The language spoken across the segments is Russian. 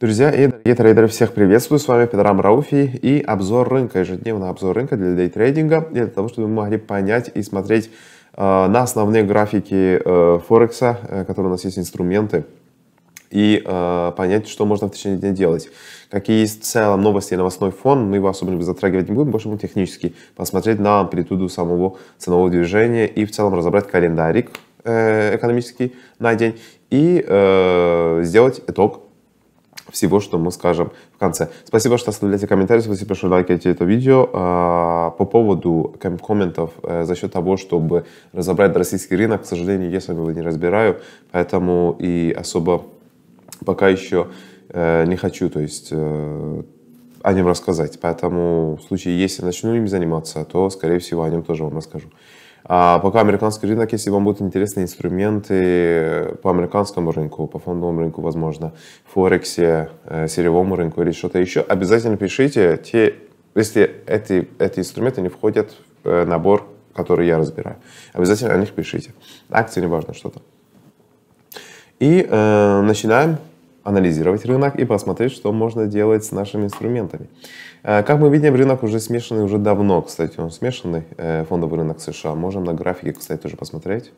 Друзья и дорогие трейдеры, всех приветствую, с вами Петрам Рауфи и обзор рынка, ежедневный обзор рынка для дейтрейдинга, для того, чтобы вы могли понять и смотреть э, на основные графики э, Форекса, э, которые у нас есть инструменты, и э, понять, что можно в течение дня делать. Какие есть в целом новости и новостной фон, мы его особенно затрагивать не будем, больше будем технически посмотреть на амплитуду самого ценового движения и в целом разобрать календарик э, экономический на день и э, сделать итог всего, что мы скажем в конце. Спасибо, что оставляете комментарии, спасибо, что лайкаете это видео. А, по поводу комментов э, за счет того, чтобы разобрать российский рынок, к сожалению, я с вами его не разбираю, поэтому и особо пока еще э, не хочу, то есть э, о нем рассказать. Поэтому в случае, если начну им заниматься, то, скорее всего, о нем тоже вам расскажу. А пока американский рынок, если вам будут интересны инструменты э, по американскому рынку, по фондовому рынку, возможно, Форексе, э, сырьевому рынку или что-то еще, обязательно пишите, те, если эти, эти инструменты не входят в э, набор, который я разбираю. Обязательно о них пишите. Акции, неважно что-то. И э, начинаем анализировать рынок и посмотреть, что можно делать с нашими инструментами. Э, как мы видим, рынок уже смешанный уже давно, кстати, он смешанный, э, фондовый рынок США. Можем на графике, кстати, тоже посмотреть.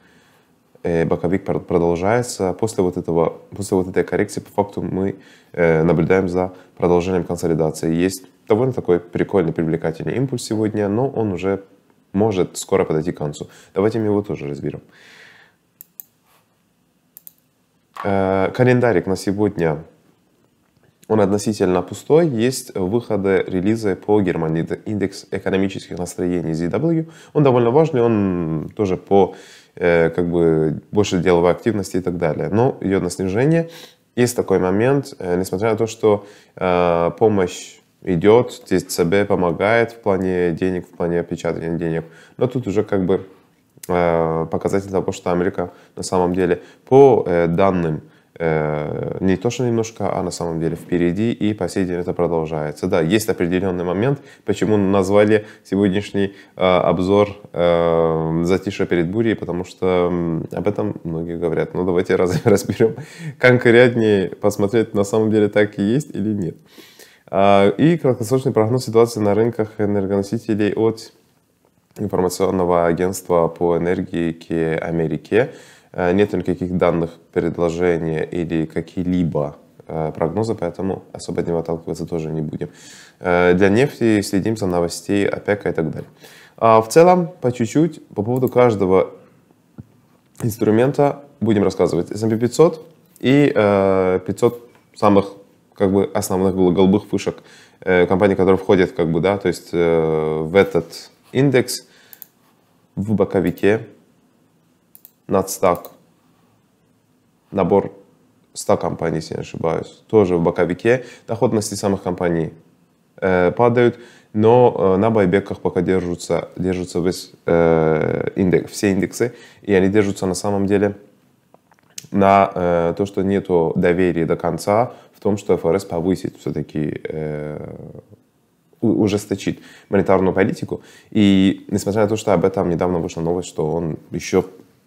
Э, боковик продолжается. После вот, этого, после вот этой коррекции, по факту, мы наблюдаем за продолжением консолидации. Есть довольно такой прикольный, привлекательный импульс сегодня, но он уже может скоро подойти к концу. Давайте мы его тоже разберем. Э, календарик на сегодня, он относительно пустой. Есть выходы релизы по Германии, это индекс экономических настроений ZW. Он довольно важный, он тоже по э, как бы больше деловой активности и так далее. Но идет на снижение. Есть такой момент, э, несмотря на то, что помощь идет, здесь ЦБ помогает в плане денег, в плане печатания денег, но тут уже как бы Э, показатель того, что Америка на самом деле по э, данным э, не то, что немножко, а на самом деле впереди, и по сей день это продолжается. Да, есть определенный момент, почему назвали сегодняшний э, обзор э, «Затише перед бурей», потому что э, об этом многие говорят. Ну, давайте раз, разберем конкретнее, посмотреть, на самом деле так и есть или нет. Э, и краткосрочный прогноз ситуации на рынках энергоносителей от информационного агентства по энергетике Америки э, нет никаких данных предложения или какие-либо э, прогнозы, поэтому особо от него отталкиваться тоже не будем. Э, для нефти следим за новостей ОПЕКа и так далее. А в целом, по чуть-чуть, по поводу каждого инструмента будем рассказывать. S&P 500 и 500 самых как бы основных голубых фишек компаний, которые входят как бы, да, то есть в этот индекс в боковике над стак. Набор 100 компаний, если не ошибаюсь, тоже в боковике. Доходности самых компаний э, падают, но э, на байбеках пока держатся, держатся весь, э, индекс, все индексы, и они держатся на самом деле на э, то, что нет доверия до конца в том, что ФРС повысит все-таки э, ужесточит монетарную политику. И несмотря на то, что об этом недавно вышла новость, что он еще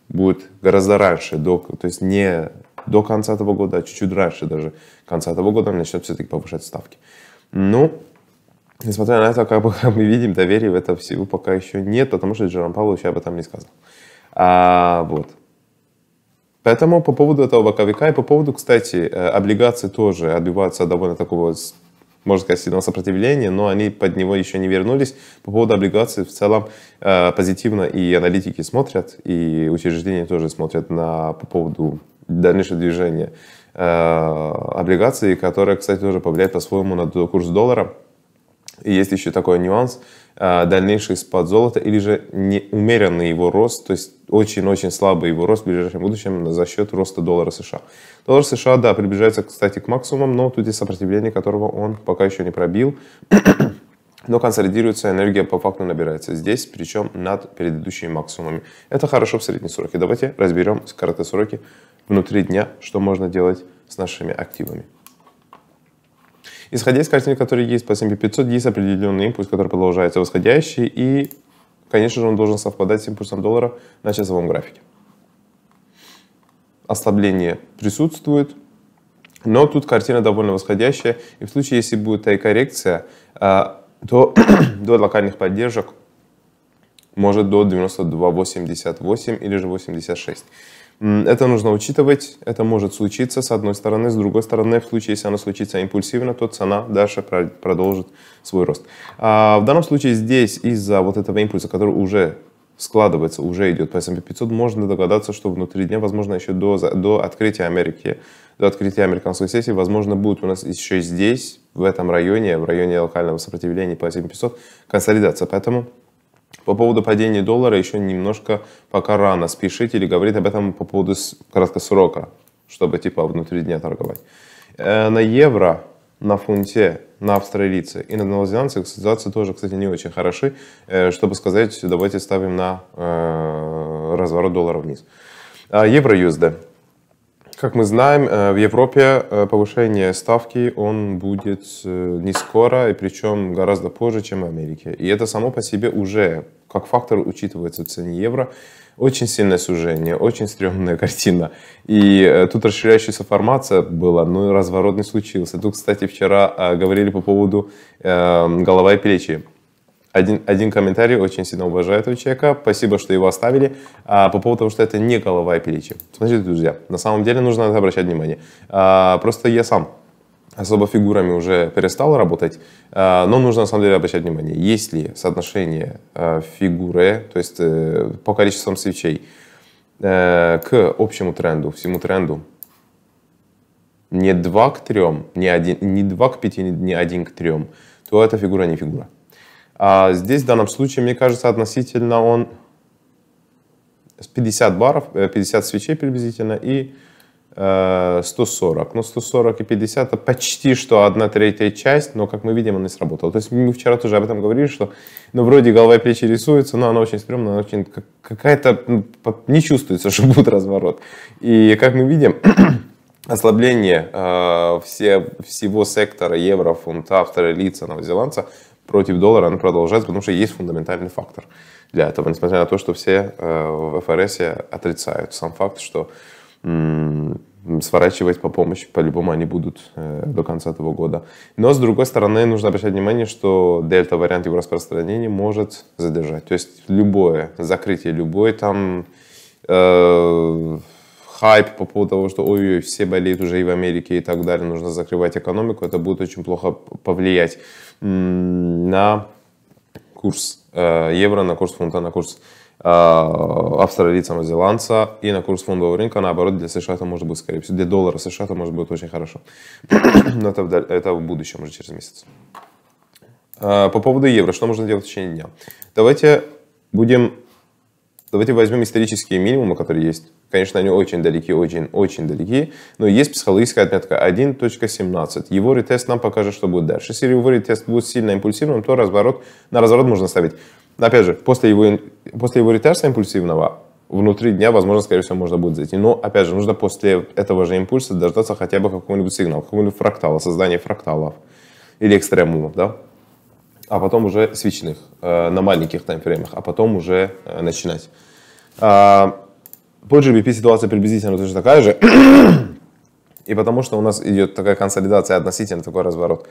будет гораздо раньше, до, то есть не до конца этого года, а чуть-чуть раньше даже конца этого года он начнет все-таки повышать ставки. Но, ну, несмотря на это, как бы мы видим, доверия в это всего пока еще нет, потому что Джером еще об этом не сказал. А, вот. Поэтому по поводу этого боковика и по поводу, кстати, э, облигаций тоже отбиваются довольно такого можно сказать, сильного сопротивления, но они под него еще не вернулись. По поводу облигаций в целом э, позитивно и аналитики смотрят, и учреждения тоже смотрят на, по поводу дальнейшего движения э, облигаций, которые, кстати, тоже повлияют по-своему на курс доллара. И есть еще такой нюанс, э, дальнейший спад золота или же неумеренный его рост, то есть очень-очень слабый его рост в ближайшем будущем за счет роста доллара США. Доллар США, да, приближается, кстати, к максимумам, но тут есть сопротивление, которого он пока еще не пробил. но консолидируется, энергия по факту набирается здесь, причем над предыдущими максимумами. Это хорошо в средние сроки. Давайте разберем короткие короткосроки внутри дня, что можно делать с нашими активами. Исходя из картины, которая есть по S&P 500, есть определенный импульс, который продолжается восходящий, и, конечно же, он должен совпадать с импульсом доллара на часовом графике ослабление присутствует, но тут картина довольно восходящая, и в случае, если будет та и коррекция, а, то до локальных поддержек может до 92,88 или же 86. Это нужно учитывать, это может случиться с одной стороны, с другой стороны, в случае, если оно случится импульсивно, то цена дальше продолжит свой рост. А, в данном случае здесь из-за вот этого импульса, который уже складывается, уже идет по S&P 500, можно догадаться, что внутри дня, возможно, еще до, до открытия Америки, до открытия американской сессии, возможно, будет у нас еще здесь, в этом районе, в районе локального сопротивления по S&P 500, консолидация. Поэтому по поводу падения доллара еще немножко пока рано спешить или говорить об этом по поводу краткосрока, чтобы типа внутри дня торговать. Э, на евро, на фунте на австралийцы. И на новозеландцах ситуация тоже, кстати, не очень хороши. Э, чтобы сказать, давайте ставим на э, разворот доллара вниз. А, Евро-ЮСД. Как мы знаем, э, в Европе э, повышение ставки он будет э, не скоро, и причем гораздо позже, чем в Америке. И это само по себе уже как фактор учитывается в цене евро. Очень сильное сужение, очень стрёмная картина. И тут расширяющаяся формация была, но ну, разворот не случился. Тут, кстати, вчера говорили по поводу эм, голова и плечи один, один комментарий, очень сильно уважаю этого человека, спасибо, что его оставили. А, по поводу того, что это не голова и плечи. Смотрите, друзья, на самом деле нужно это обращать внимание. А, просто я сам особо фигурами уже перестал работать, а, но нужно на самом деле обращать внимание, есть ли соотношение а, фигуры, то есть э, по количествам свечей, э, к общему тренду, всему тренду. Не 2 к 3, не, 1, не 2 к 5, не 1 к 3, то эта фигура не фигура. А здесь в данном случае, мне кажется, относительно он с 50 баров, 50 э, свечей приблизительно и 140. но 140 и 50 это почти что одна третья часть, но, как мы видим, она не сработала. То есть мы вчера тоже об этом говорили, что ну, вроде голова и плечи рисуются, но она очень стрёмная, она очень какая-то... Ну, не чувствуется, что будет разворот. И, как мы видим, ослабление э, все, всего сектора евро, фунта, австралийца, новозеландца – против доллара она продолжается, потому что есть фундаментальный фактор для этого, несмотря на то, что все э, в ФРС отрицают сам факт, что сворачивать по помощи, по-любому они будут э, до конца этого года. Но, с другой стороны, нужно обращать внимание, что дельта-вариант его распространения может задержать. То есть любое закрытие, любой там э, хайп по поводу того, что ой-ой, все болеют уже и в Америке и так далее, нужно закрывать экономику, это будет очень плохо повлиять на курс э, евро, на курс фунта, на курс э, австралийца, новозеландца и на курс фондового рынка, наоборот, для США это может быть, скорее всего, для доллара США это может быть очень хорошо. Но это, это в будущем, уже через месяц. Э, по поводу евро, что можно делать в течение дня? Давайте будем Давайте возьмем исторические минимумы, которые есть. Конечно, они очень далеки, очень, очень далеки, но есть психологическая отметка 1.17. Его ретест нам покажет, что будет дальше. Если его ретест будет сильно импульсивным, то разворот, на разворот можно ставить. Опять же, после его, после его ретеста импульсивного, внутри дня, возможно, скорее всего, можно будет зайти. Но, опять же, нужно после этого же импульса дождаться хотя бы какого-нибудь сигнала, какого-нибудь фрактала, создания фракталов или экстремумов, да? а потом уже свечных э, на маленьких таймфреймах, а потом уже э, начинать. А, по GBP ситуация приблизительно точно такая же, и потому что у нас идет такая консолидация относительно такой разворот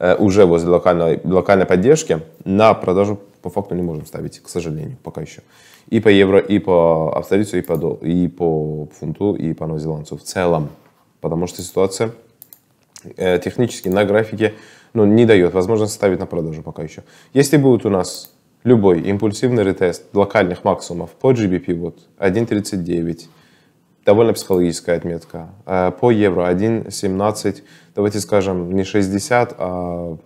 э, уже возле локальной, локальной поддержки, на продажу по факту не можем ставить, к сожалению, пока еще. И по евро, и по австралийцу, и по, дол, и по фунту, и по новозеландцу в целом. Потому что ситуация э, технически на графике ну, не дает возможность ставить на продажу пока еще. Если будет у нас любой импульсивный ретест локальных максимумов по GBP, вот 1.39, довольно психологическая отметка, э, по евро 1.17, давайте скажем не 60, а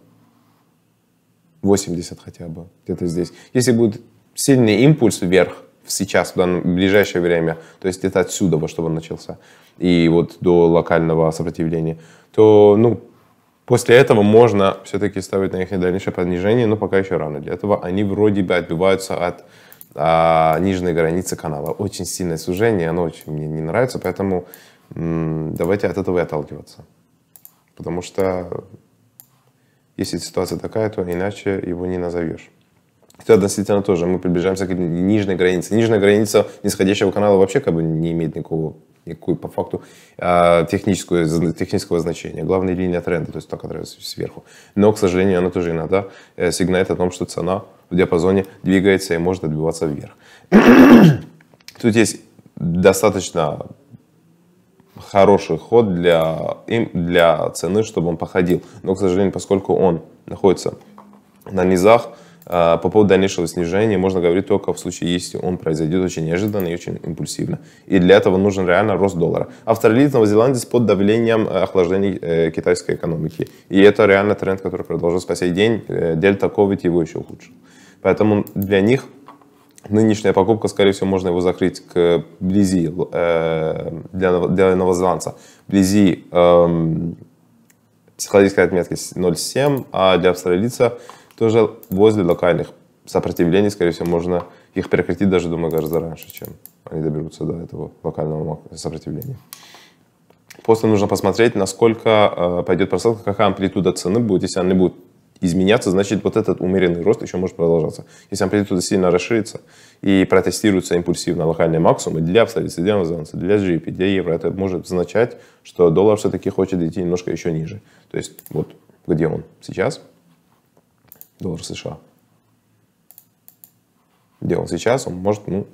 80 хотя бы, где-то здесь. Если будет сильный импульс вверх, сейчас, в данном в ближайшее время, то есть это отсюда, во что он начался, и вот до локального сопротивления, то, ну, После этого можно все-таки ставить на их дальнейшее понижение, но пока еще рано для этого. Они вроде бы отбиваются от а, нижней границы канала. Очень сильное сужение, оно очень мне не нравится, поэтому м, давайте от этого и отталкиваться. Потому что если ситуация такая, то иначе его не назовешь. Это относительно тоже. Мы приближаемся к нижней границе. Нижняя граница нисходящего канала вообще как бы не имеет никакого никакой по факту а, технического, технического значения. Главная линия тренда, то есть та, которая сверху. Но, к сожалению, она тоже иногда э, сигнает о том, что цена в диапазоне двигается и может отбиваться вверх. Тут есть достаточно хороший ход для, им, для цены, чтобы он походил. Но, к сожалению, поскольку он находится на низах, а, по поводу дальнейшего снижения можно говорить только в случае, если он произойдет очень неожиданно и очень импульсивно. И для этого нужен реально рост доллара. Австралия и Новозеландец под давлением э, охлаждения э, китайской экономики. И это реально тренд, который продолжился по сей день. Э, дельта COVID его еще ухудшил. Поэтому для них нынешняя покупка, скорее всего, можно его закрыть к близи для, для новозеландца. Вблизи эм, психологической отметки 0,7, а для австралийца тоже возле локальных сопротивлений, скорее всего, можно их прекратить даже, думаю, гораздо раньше, чем они доберутся до этого локального сопротивления. После нужно посмотреть, насколько э, пойдет просадка, какая амплитуда цены будет. Если она не будет изменяться, значит, вот этот умеренный рост еще может продолжаться. Если амплитуда сильно расширится и протестируется импульсивно локальные максимумы для австралийца, для амазонца, для GDP, для евро, это может означать, что доллар все-таки хочет идти немножко еще ниже. То есть вот где он сейчас – доллар США. Делал сейчас, он может, ну,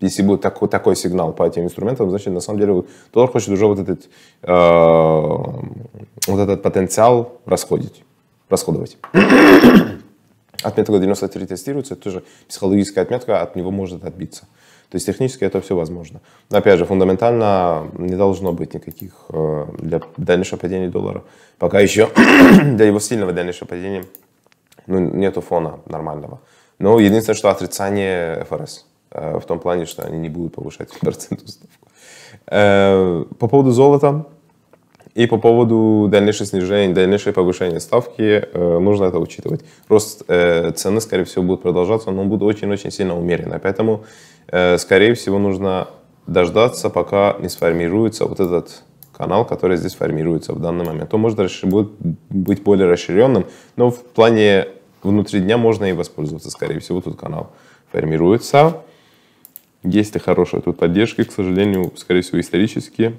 если будет такой, такой сигнал по этим инструментам, значит, на самом деле, доллар хочет уже вот этот, э, вот этот потенциал расходить, расходовать. Отметка 93 тестируется, это тоже психологическая отметка, от него может отбиться. То есть технически это все возможно. Но опять же, фундаментально не должно быть никаких э, для дальнейшего падения доллара. Пока еще для его сильного дальнейшего падения ну, нету фона нормального. Но единственное, что отрицание ФРС э, в том плане, что они не будут повышать процентную ставку. Э, по поводу золота, и по поводу дальнейшего снижения, дальнейшего повышения ставки, э, нужно это учитывать. Рост э, цены, скорее всего, будет продолжаться, но он будет очень-очень сильно умеренно. А поэтому, э, скорее всего, нужно дождаться, пока не сформируется вот этот канал, который здесь формируется в данный момент. Он может будет быть более расширенным, но в плане внутри дня можно и воспользоваться, скорее всего, тут канал формируется. Есть и хорошая тут поддержка, к сожалению, скорее всего, исторически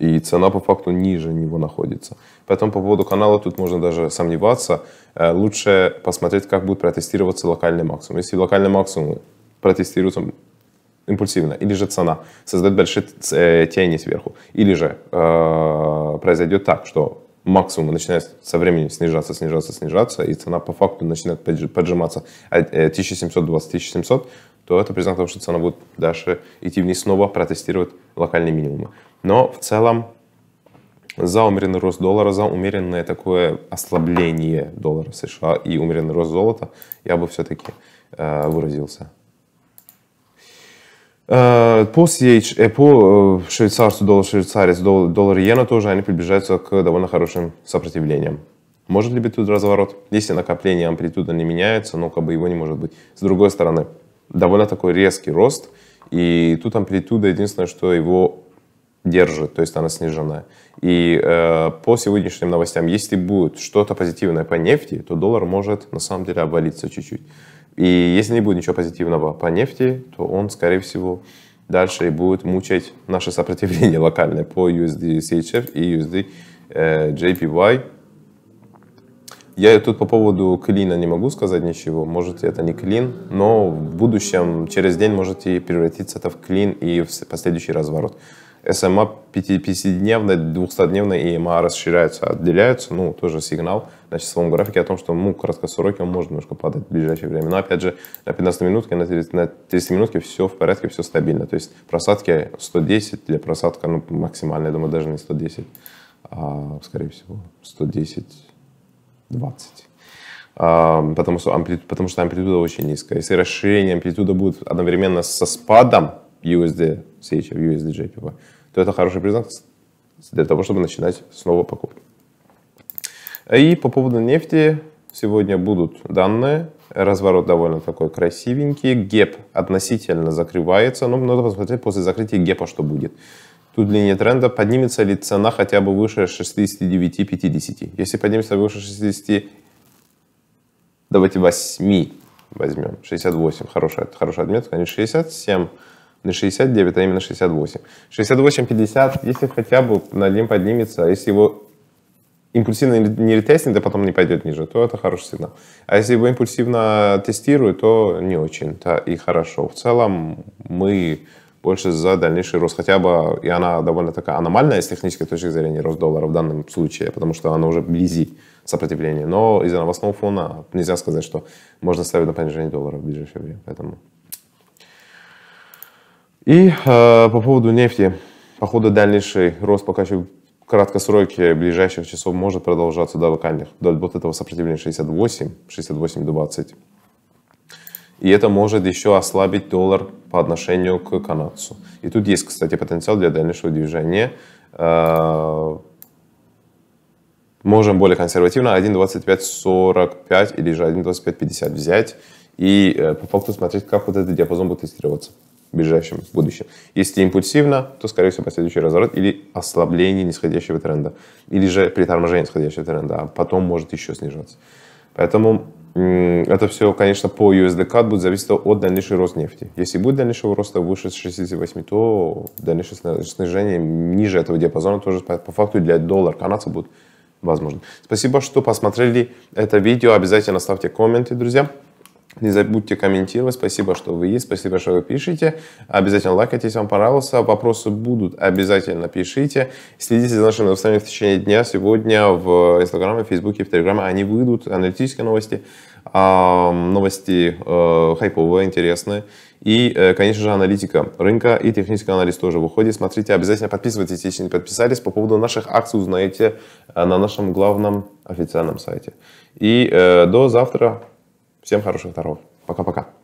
и цена по факту ниже него находится. Поэтому по поводу канала тут можно даже сомневаться. Э, лучше посмотреть, как будет протестироваться локальный максимум. Если локальный максимум протестируется импульсивно, или же цена создает большие э, тени сверху, или же э, произойдет так, что максимум начинает со временем снижаться, снижаться, снижаться, и цена по факту начинает поджиматься 1720-1700, э, то это признак того, что цена будет дальше идти вниз снова протестировать локальные минимумы. Но в целом за умеренный рост доллара, за умеренное такое ослабление доллара США и умеренный рост золота я бы все-таки э, выразился. Э, по, CH, э, по э, швейцарцу, доллар швейцарец, доллар иена тоже они приближаются к довольно хорошим сопротивлениям. Может ли быть тут разворот? Если накопление амплитуда не меняется, ну как бы его не может быть. С другой стороны, довольно такой резкий рост – и тут амплитуда единственное, что его держит, то есть она снижена. И э, по сегодняшним новостям, если будет что-то позитивное по нефти, то доллар может на самом деле обвалиться чуть-чуть. И если не будет ничего позитивного по нефти, то он, скорее всего, дальше и будет мучать наше сопротивление локальное по USD CHF и USD э, JPY. Я тут по поводу клина не могу сказать ничего. Может, это не клин, но в будущем, через день, можете превратиться это в клин и в последующий разворот. СМА 50-дневная, 200-дневная и МА расширяются, отделяются. Ну, тоже сигнал на часовом графике о том, что ну, краткосроки он может немножко падать в ближайшее время. Но опять же, на 15 минутке, на 30, на 30 минутке все в порядке, все стабильно. То есть просадки 110 для просадка ну, максимальная, я думаю, даже не 110, а, скорее всего, 110 20. А, потому что, амплитуда, потому что амплитуда очень низкая. Если расширение амплитуда будет одновременно со спадом USD, CH, USD JPY, то это хороший признак для того, чтобы начинать снова покупку. И по поводу нефти сегодня будут данные. Разворот довольно такой красивенький. Геп относительно закрывается. Но ну, надо посмотреть после закрытия гепа, что будет удлинение тренда, поднимется ли цена хотя бы выше 69,50. Если поднимется выше 60, давайте 8 возьмем. 68, хорошая, хорошая отметка, не 67, не 69, а именно 68. 68,50, если хотя бы на один поднимется, а если его импульсивно не ретестнет, а потом не пойдет ниже, то это хороший сигнал. А если его импульсивно тестируют, то не очень-то и хорошо. В целом мы больше за дальнейший рост. Хотя бы и она довольно такая аномальная с технической точки зрения рост доллара в данном случае, потому что она уже близи сопротивления. Но из-за новостного фона нельзя сказать, что можно ставить на понижение доллара в ближайшее время. Поэтому. И э, по поводу нефти. Походу, дальнейший рост пока еще краткосроке ближайших часов может продолжаться до локальных, до вот этого сопротивления 68, 68 20. И это может еще ослабить доллар по отношению к канадцу. И тут есть, кстати, потенциал для дальнейшего движения. Э, можем более консервативно 1.2545 или же 1.2550 взять и э, по факту смотреть, как вот этот диапазон будет тестироваться в ближайшем будущем. Если импульсивно, то, скорее всего, последующий разворот или ослабление нисходящего тренда, или же приторможение нисходящего тренда, а потом может еще снижаться. Поэтому это все, конечно, по USDK будет зависеть от дальнейшего роста нефти. Если будет дальнейшего роста выше 68, то дальнейшее снижение ниже этого диапазона тоже по факту для доллара канадца будет возможно. Спасибо, что посмотрели это видео. Обязательно ставьте комменты, друзья. Не забудьте комментировать. Спасибо, что вы есть. Спасибо, что вы пишете. Обязательно лайкайте, если вам понравился. Вопросы будут, обязательно пишите. Следите за нашими новостями в течение дня. Сегодня в Инстаграме, Фейсбуке, в Телеграме они выйдут. Аналитические новости, а, новости э, хайповые, интересные. И, э, конечно же, аналитика рынка и технический анализ тоже выходит. Смотрите, обязательно подписывайтесь, если не подписались. По поводу наших акций узнаете э, на нашем главном официальном сайте. И до завтра. Всем хороших здоровья. Пока-пока.